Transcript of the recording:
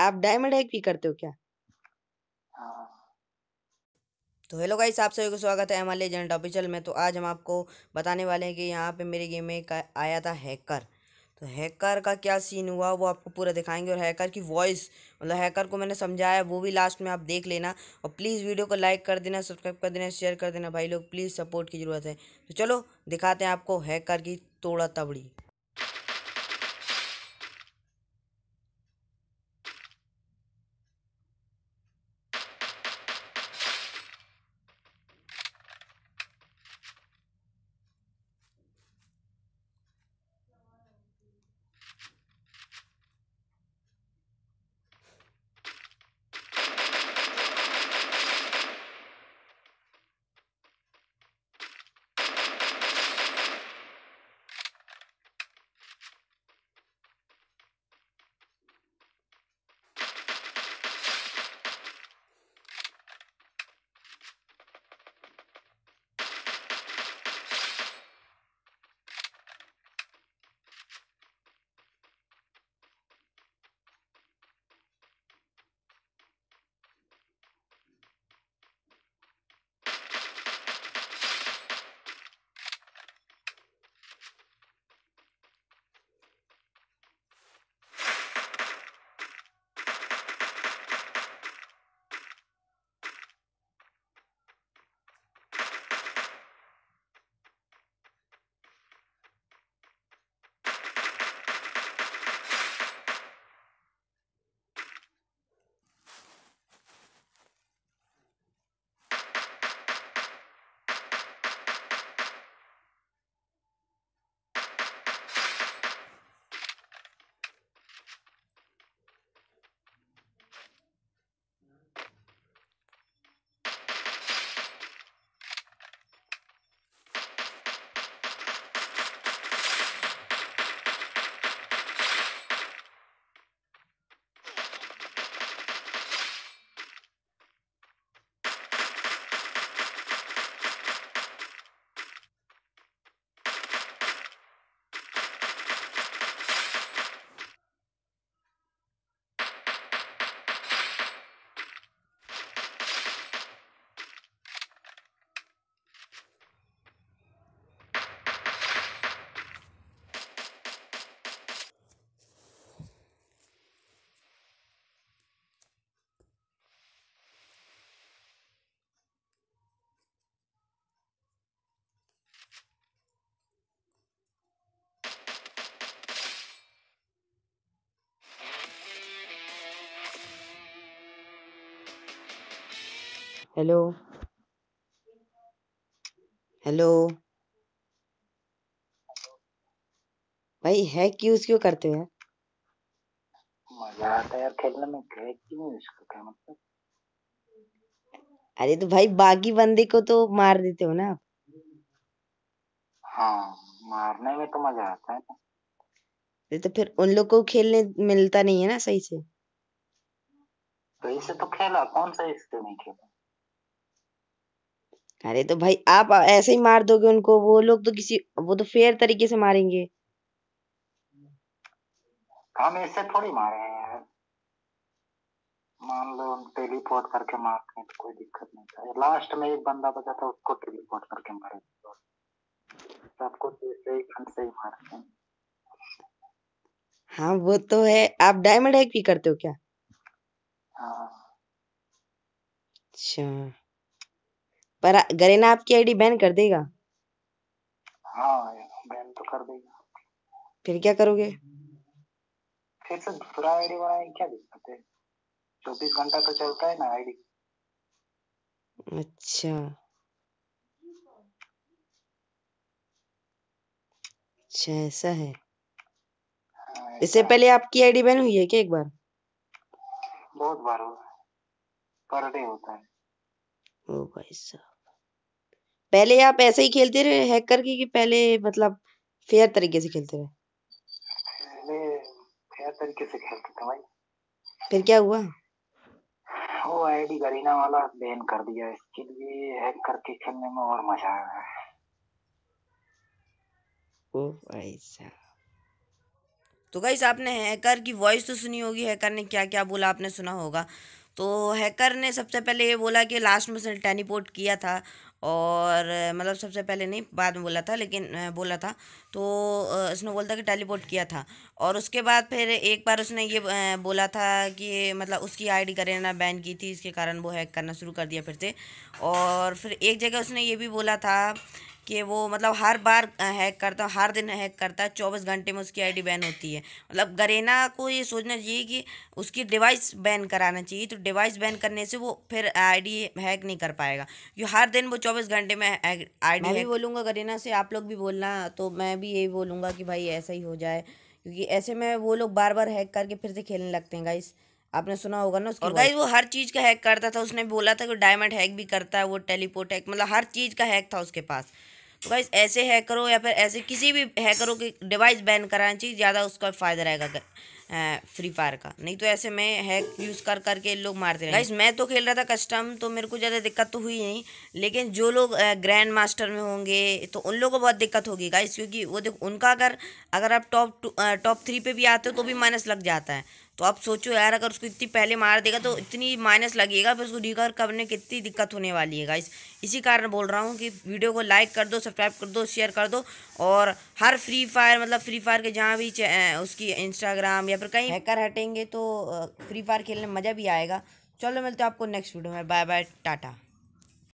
आप diamond hack भी करते हो क्या हाँ। तो हेलो गाइस आप सभी को स्वागत है हमारे लेजेंड ऑफिशियल में तो आज हम आपको बताने वाले हैं कि यहाँ पे मेरे गेम में आया था हैकर तो हैकर का क्या सीन हुआ वो आपको पूरा दिखाएंगे और हैकर की वॉइस मतलब हैकर को मैंने समझाया वो भी लास्ट में आप देख लेना और प्लीज़ वीडियो को लाइक कर देना सब्सक्राइब कर देना शेयर कर देना भाई लोग प्लीज़ सपोर्ट की ज़रूरत है तो चलो दिखाते हैं आपको हैकर की तोड़ा तबड़ी हेलो हेलो भाई हैक यूज क्यों करते हैं मजा आता है यार खेलने में हैक क्यों यूज करते हैं मतलब अरे तो भाई बाकी बंदे को तो मार देते हो ना आप हाँ मारने में तो मजा आता है अरे तो फिर उन लोग को खेलने मिलता नहीं है ना सही से सही तो से तो खेला कौन सा से नहीं खेला अरे तो भाई आप ऐसे ही मार दोगे उनको वो लोग तो किसी वो तो फेयर तरीके से मारेंगे हम ऐसे थोड़ी मारे हैं यार मान लो टेलीपोर्ट करके मारते हैं तो कोई दिक्कत नहीं था लास्ट में एक बंदा बचा था उसको टेलीपोर्ट करके मारे सबको तो ऐसे ही खंड से ही मारते हैं हाँ वो तो है आप डायमंड हैक भी करते हो क्या हाँ अच्छा पर गरेना आपकी आईडी बैन कर देगा हाँ बैन तो कर देगा फिर क्या करोगे फिर दूसरा आईडी क्या दिक्कत है चौबीस घंटा तो चलता है ना आईडी अच्छा अच्छा ऐसा है हाँ, इससे पहले आपकी आईडी बैन हुई है क्या एक बार बहुत बार हुआ पर डे होता है ओ भाई साहब पहले आप ऐसे ही खेलते रहे हैकर की कि पहले मतलब फेयर तरीके से खेलते रहे पहले फेयर तरीके से खेलते थे भाई फिर क्या हुआ वो आईडी गरीना वाला बैन कर दिया इसके लिए हैक करके खेलने में और मजा आ रहा है ओ भाई साहब तो गाइस आपने हैकर की वॉइस तो सुनी होगी हैकर ने क्या क्या बोला आपने सुना होगा तो हैकर ने सबसे पहले ये बोला कि लास्ट में उसने टेलीपोर्ट किया था और मतलब सबसे पहले नहीं बाद में बोला था लेकिन बोला था तो उसने बोला था कि टेलीपोर्ट किया था और उसके बाद फिर एक बार उसने ये बोला था कि मतलब उसकी आईडी करेना बैन की थी इसके कारण वो हैक करना शुरू कर दिया फिर से और फिर एक जगह उसने ये भी बोला था कि वो मतलब हर बार हैक करता हर दिन हैक करता है चौबीस घंटे में उसकी आईडी बैन होती है मतलब गरेना को ये सोचना चाहिए कि उसकी डिवाइस बैन कराना चाहिए तो डिवाइस बैन करने से वो फिर आईडी हैक नहीं कर पाएगा क्योंकि हर दिन वो चौबीस घंटे में आई डी बोलूँगा गरेना से आप लोग भी बोलना तो मैं भी यही बोलूँगा कि भाई ऐसा ही हो जाए क्योंकि ऐसे में वो लोग बार बार हैक करके फिर से खेलने लगते हैं गाइस आपने सुना होगा ना और गाइस वो हर चीज़ का हैक करता था उसने बोला था कि डायमंड हैक भी करता है वो टेलीपोर्ट हैक मतलब हर चीज़ का हैक था उसके पास तो गाइज ऐसे हैकरों या फिर ऐसे किसी भी हैकरों की डिवाइस बैन कराना चाहिए ज़्यादा उसका फ़ायदा रहेगा फ्री फायर का नहीं तो ऐसे में हैक यूज़ कर करके लोग मारते रहे गाइस मैं तो खेल रहा था कस्टम तो मेरे को ज़्यादा दिक्कत तो हुई नहीं लेकिन जो लोग ग्रैंड मास्टर में होंगे तो उन लोगों को बहुत दिक्कत होगी गाइज क्योंकि वो देखो उनका अगर अगर आप टॉप टॉप थ्री पे भी आते हो तो भी माइनस लग जाता है तो आप सोचो यार अगर उसको इतनी पहले मार देगा तो इतनी माइनस लगेगा फिर उसको रिकवर करने में कितनी दिक्कत होने वाली है गाइस इसी कारण बोल रहा हूँ कि वीडियो को लाइक कर दो सब्सक्राइब कर दो शेयर कर दो और हर फ्री फायर मतलब फ्री फायर के जहाँ भी उसकी इंस्टाग्राम या फिर कहीं हैकर हटेंगे तो फ्री फायर खेलने में मज़ा भी आएगा चलो मिलते हैं आपको नेक्स्ट वीडियो में बाय बाय टाटा